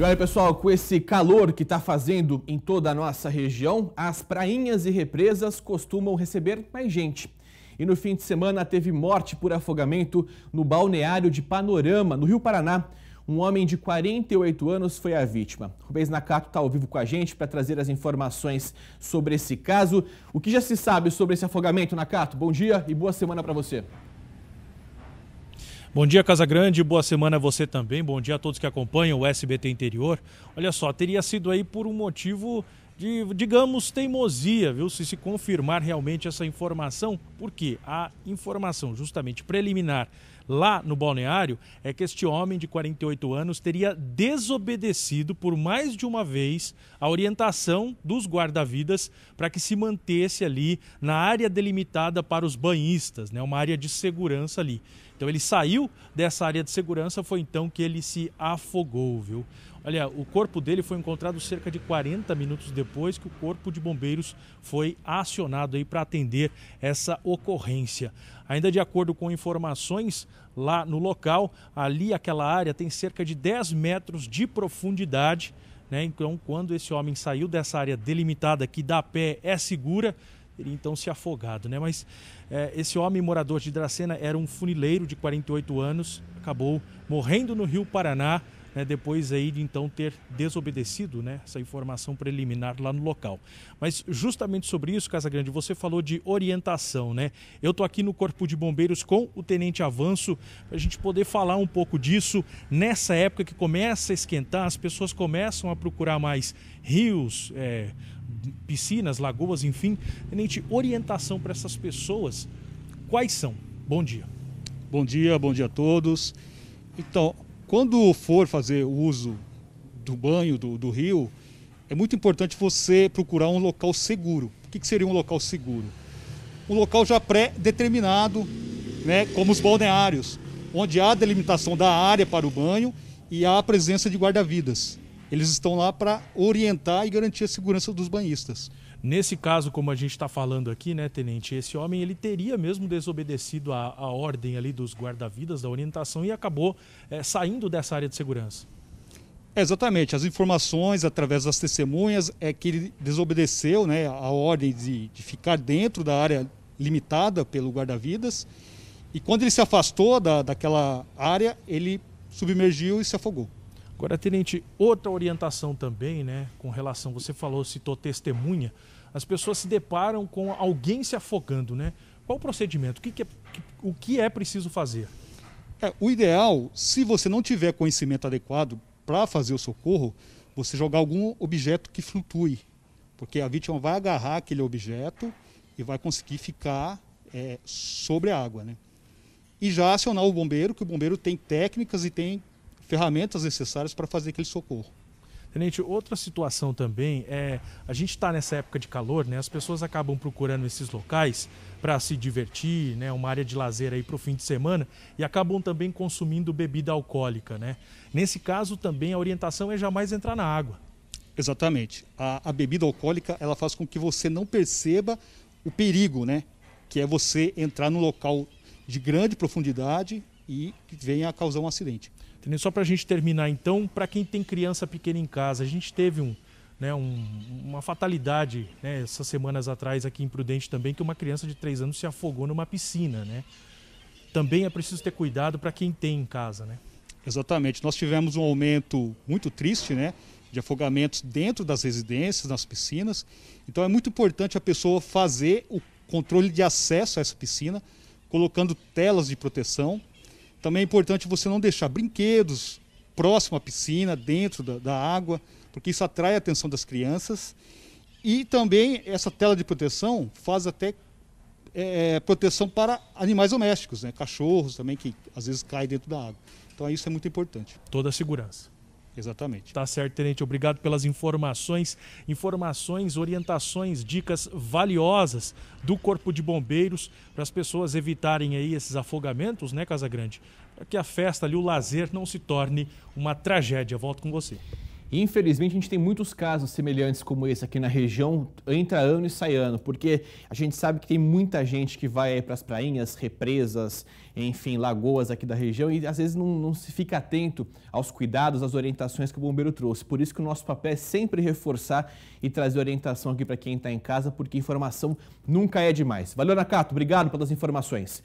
E olha, pessoal, com esse calor que está fazendo em toda a nossa região, as prainhas e represas costumam receber mais gente. E no fim de semana teve morte por afogamento no balneário de Panorama, no Rio Paraná. Um homem de 48 anos foi a vítima. Rubens Nakato está ao vivo com a gente para trazer as informações sobre esse caso. O que já se sabe sobre esse afogamento, Nakato? Bom dia e boa semana para você. Bom dia, Casa Grande. Boa semana a você também. Bom dia a todos que acompanham o SBT Interior. Olha só, teria sido aí por um motivo de, digamos, teimosia, viu? Se se confirmar realmente essa informação, porque a informação justamente preliminar lá no balneário é que este homem de 48 anos teria desobedecido por mais de uma vez a orientação dos guarda-vidas para que se mantesse ali na área delimitada para os banhistas, né? Uma área de segurança ali. Então ele saiu dessa área de segurança, foi então que ele se afogou, viu? Olha, o corpo dele foi encontrado cerca de 40 minutos depois que o corpo de bombeiros foi acionado aí para atender essa ocorrência. Ainda de acordo com informações lá no local, ali aquela área tem cerca de 10 metros de profundidade. Né? Então, quando esse homem saiu dessa área delimitada que dá pé é segura, teria então se afogado, né? Mas é, esse homem morador de Dracena era um funileiro de 48 anos, acabou morrendo no Rio Paraná né, depois aí de então ter desobedecido né, essa informação preliminar lá no local. Mas justamente sobre isso, casa grande você falou de orientação, né? Eu estou aqui no Corpo de Bombeiros com o Tenente Avanço, para a gente poder falar um pouco disso nessa época que começa a esquentar, as pessoas começam a procurar mais rios, é, piscinas, lagoas, enfim. Tenente, orientação para essas pessoas, quais são? Bom dia. Bom dia, bom dia a todos. Então, quando for fazer o uso do banho, do, do rio, é muito importante você procurar um local seguro. O que, que seria um local seguro? Um local já pré-determinado, né, como os balneários, onde há delimitação da área para o banho e há a presença de guarda-vidas. Eles estão lá para orientar e garantir a segurança dos banhistas. Nesse caso, como a gente está falando aqui, né, tenente, esse homem ele teria mesmo desobedecido a, a ordem ali dos guarda-vidas, da orientação e acabou é, saindo dessa área de segurança. exatamente. As informações através das testemunhas é que ele desobedeceu, né, a ordem de, de ficar dentro da área limitada pelo guarda-vidas. E quando ele se afastou da, daquela área, ele submergiu e se afogou. Agora, tenente, outra orientação também, né, com relação, você falou, citou testemunha, as pessoas se deparam com alguém se afogando, né? Qual o procedimento? O que, é, o que é preciso fazer? É, o ideal, se você não tiver conhecimento adequado para fazer o socorro, você jogar algum objeto que flutue, porque a vítima vai agarrar aquele objeto e vai conseguir ficar é, sobre a água, né? E já acionar o bombeiro, que o bombeiro tem técnicas e tem ferramentas necessárias para fazer aquele socorro. Tenente, outra situação também é a gente está nessa época de calor, né? As pessoas acabam procurando esses locais para se divertir, né? Uma área de lazer aí para o fim de semana e acabam também consumindo bebida alcoólica, né? Nesse caso também a orientação é jamais entrar na água. Exatamente. A, a bebida alcoólica ela faz com que você não perceba o perigo, né? Que é você entrar num local de grande profundidade e que venha a causar um acidente. Só para a gente terminar, então, para quem tem criança pequena em casa, a gente teve um, né, um, uma fatalidade né, essas semanas atrás aqui em Prudente também, que uma criança de 3 anos se afogou numa piscina. Né? Também é preciso ter cuidado para quem tem em casa. Né? Exatamente. Nós tivemos um aumento muito triste, né? de afogamentos dentro das residências, nas piscinas. Então é muito importante a pessoa fazer o controle de acesso a essa piscina, colocando telas de proteção, também é importante você não deixar brinquedos próximo à piscina, dentro da, da água, porque isso atrai a atenção das crianças. E também essa tela de proteção faz até é, é proteção para animais domésticos, né? cachorros também, que às vezes caem dentro da água. Então isso é muito importante. Toda a segurança. Exatamente. Tá certo, Tenente. Obrigado pelas informações, informações, orientações, dicas valiosas do Corpo de Bombeiros para as pessoas evitarem aí esses afogamentos, né, Casa Grande? Para que a festa ali, o lazer, não se torne uma tragédia. Volto com você. Infelizmente, a gente tem muitos casos semelhantes como esse aqui na região, entra ano e sai ano, porque a gente sabe que tem muita gente que vai para as prainhas, represas, enfim, lagoas aqui da região e às vezes não, não, se fica atento aos cuidados, às orientações que o bombeiro trouxe. Por isso que o nosso papel é sempre reforçar e trazer orientação aqui para quem está em casa, porque informação nunca é demais. Valeu, Nakato, obrigado pelas informações.